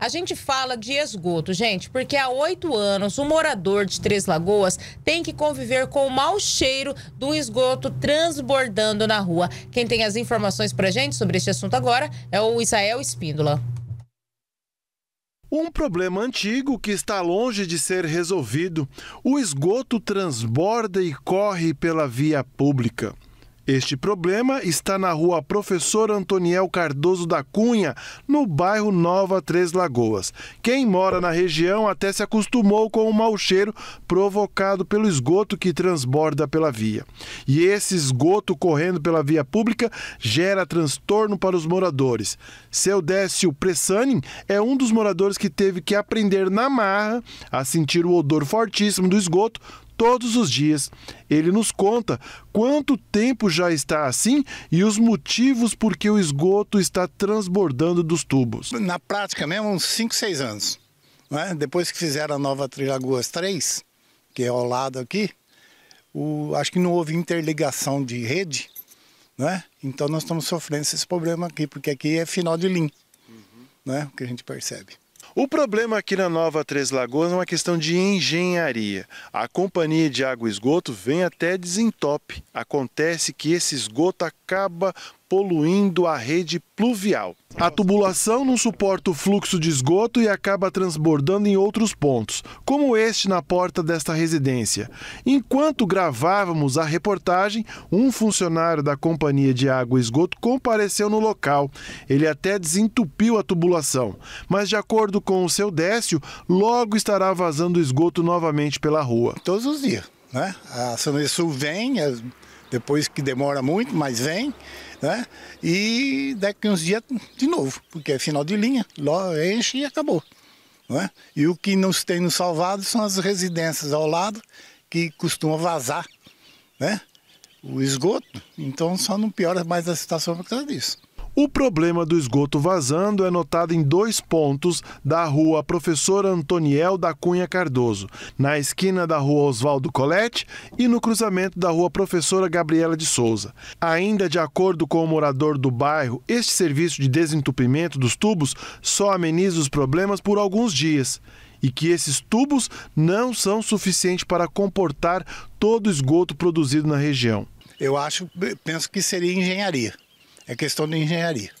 A gente fala de esgoto, gente, porque há oito anos o um morador de Três Lagoas tem que conviver com o mau cheiro do esgoto transbordando na rua. Quem tem as informações pra gente sobre este assunto agora é o Israel Espíndola. Um problema antigo que está longe de ser resolvido. O esgoto transborda e corre pela via pública. Este problema está na rua Professor Antoniel Cardoso da Cunha, no bairro Nova Três Lagoas. Quem mora na região até se acostumou com o mau cheiro provocado pelo esgoto que transborda pela via. E esse esgoto correndo pela via pública gera transtorno para os moradores. Seu Décio Pressanin é um dos moradores que teve que aprender na marra a sentir o odor fortíssimo do esgoto todos os dias. Ele nos conta quanto tempo já está assim e os motivos por que o esgoto está transbordando dos tubos. Na prática mesmo, uns 5, 6 anos. Né? Depois que fizeram a nova Trilagoas 3, que é ao lado aqui, o, acho que não houve interligação de rede, né? Então nós estamos sofrendo esse problema aqui, porque aqui é final de linha, uhum. né? O que a gente percebe. O problema aqui na Nova Três Lagoas é uma questão de engenharia. A companhia de água e esgoto vem até desentope. Acontece que esse esgoto acaba poluindo a rede pluvial. A tubulação não suporta o fluxo de esgoto e acaba transbordando em outros pontos, como este na porta desta residência. Enquanto gravávamos a reportagem, um funcionário da Companhia de Água e Esgoto compareceu no local. Ele até desentupiu a tubulação, mas de acordo com o seu Décio, logo estará vazando esgoto novamente pela rua. Todos os dias, né? A Sanesul vem, as depois que demora muito, mas vem, né? E daqui uns dias de novo, porque é final de linha, enche e acabou. Né? E o que nos tem nos salvado são as residências ao lado, que costumam vazar, né? O esgoto, então só não piora mais a situação por causa disso. O problema do esgoto vazando é notado em dois pontos da rua Professor Antoniel da Cunha Cardoso, na esquina da rua Oswaldo Colete e no cruzamento da rua Professora Gabriela de Souza. Ainda de acordo com o morador do bairro, este serviço de desentupimento dos tubos só ameniza os problemas por alguns dias e que esses tubos não são suficientes para comportar todo o esgoto produzido na região. Eu acho, penso que seria engenharia é questão de engenharia.